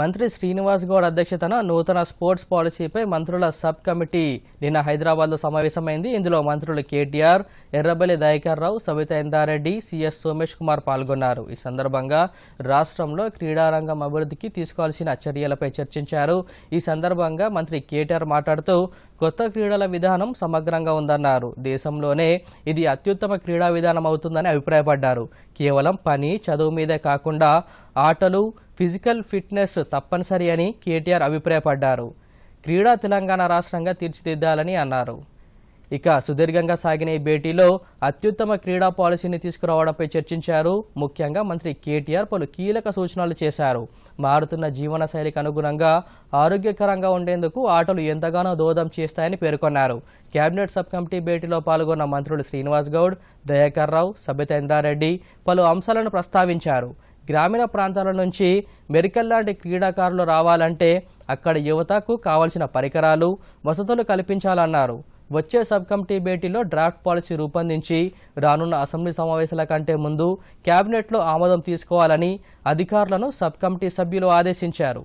మంత్రి శ్రీనివాస్ గౌడ్ అధ్యక్షతన నూతన స్పోర్ట్స్ పాలసీపై మంత్రుల సబ్ కమిటీ నిన్న హైదరాబాద్లో సమావేశమైంది ఇందులో మంత్రులు కేటీఆర్ ఎర్రబెల్లి రావు సవిత ఇందారెడ్డి సిఎస్ సోమేష్ కుమార్ పాల్గొన్నారు ఈ సందర్భంగా రాష్ట్రంలో క్రీడారంగం అభివృద్ధికి తీసుకోవాల్సిన చర్యలపై చర్చించారు ఈ సందర్భంగా మంత్రి కేటీఆర్ మాట్లాడుతూ కొత్త క్రీడల విధానం సమగ్రంగా ఉందన్నారు దేశంలోనే ఇది అత్యుత్తమ క్రీడా విధానం అవుతుందని అభిప్రాయపడ్డారు కేవలం పని చదువు మీదే కాకుండా ఆటలు ఫిజికల్ ఫిట్నెస్ తప్పనిసరి అని కేటీఆర్ అభిప్రాయపడ్డారు క్రీడా తెలంగాణ రాష్ట్రంగా తీర్చిదిద్దాలని అన్నారు ఇక సుదీర్ఘంగా సాగిన ఈ భేటీలో అత్యుత్తమ క్రీడా పాలసీని తీసుకురావడంపై చర్చించారు ముఖ్యంగా మంత్రి కేటీఆర్ పలు కీలక సూచనలు చేశారు మారుతున్న జీవనశైలికి అనుగుణంగా ఆరోగ్యకరంగా ఉండేందుకు ఆటలు ఎంతగానో దోదం చేస్తాయని పేర్కొన్నారు కేబినెట్ సబ్ కమిటీ భేటీలో పాల్గొన్న మంత్రులు శ్రీనివాస్ గౌడ్ దయాకర్ రావు సబితేందారెడ్డి పలు అంశాలను ప్రస్తావించారు గ్రామీణ ప్రాంతాల నుంచి మెరికల్ లాంటి క్రీడాకారులు రావాలంటే అక్కడ యువతకు కావలసిన పరికరాలు వసతులు కల్పించాలన్నారు వచ్చే సబ్ కమిటీ భేటీలో డ్రాఫ్ట్ పాలసీ రూపొందించి రానున్న అసెంబ్లీ సమావేశాల కంటే ముందు కేబినెట్లో ఆమోదం తీసుకోవాలని అధికారులను సబ్ కమిటీ సభ్యులు ఆదేశించారు